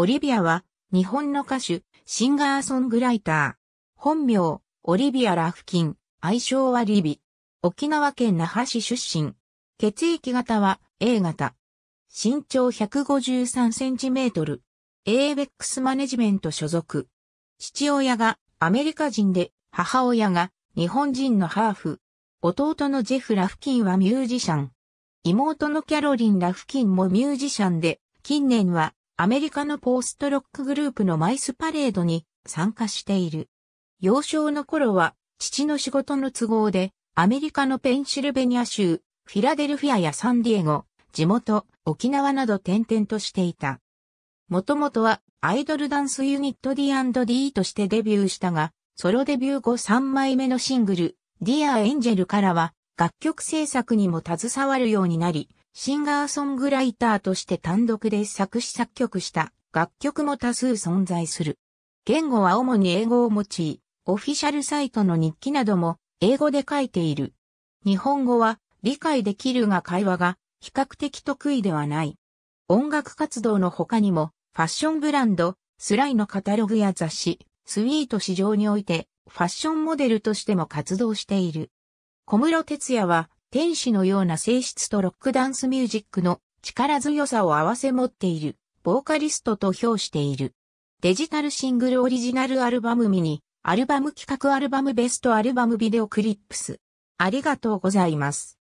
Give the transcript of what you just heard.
オリビアは、日本の歌手、シンガーソングライター。本名、オリビア・ラフキン、愛称はリビ。沖縄県那覇市出身。血液型は A 型。身長153センチメートル。ABEX マネジメント所属。父親がアメリカ人で、母親が日本人のハーフ。弟のジェフ・ラフキンはミュージシャン。妹のキャロリン・ラフキンもミュージシャンで、近年はアメリカのポーストロックグループのマイスパレードに参加している。幼少の頃は、父の仕事の都合で、アメリカのペンシルベニア州、フィラデルフィアやサンディエゴ、地元、沖縄など転々としていた。もともとはアイドルダンスユニット D&D としてデビューしたが、ソロデビュー後3枚目のシングル、Dear Angel からは楽曲制作にも携わるようになり、シンガーソングライターとして単独で作詞作曲した楽曲も多数存在する。言語は主に英語を用い、オフィシャルサイトの日記なども英語で書いている。日本語は理解できるが会話が比較的得意ではない。音楽活動の他にもファッションブランド、スライのカタログや雑誌、スイート市場においてファッションモデルとしても活動している。小室哲也は天使のような性質とロックダンスミュージックの力強さを併せ持っている、ボーカリストと評している。デジタルシングルオリジナルアルバムミニ、アルバム企画アルバムベストアルバムビデオクリップス。ありがとうございます。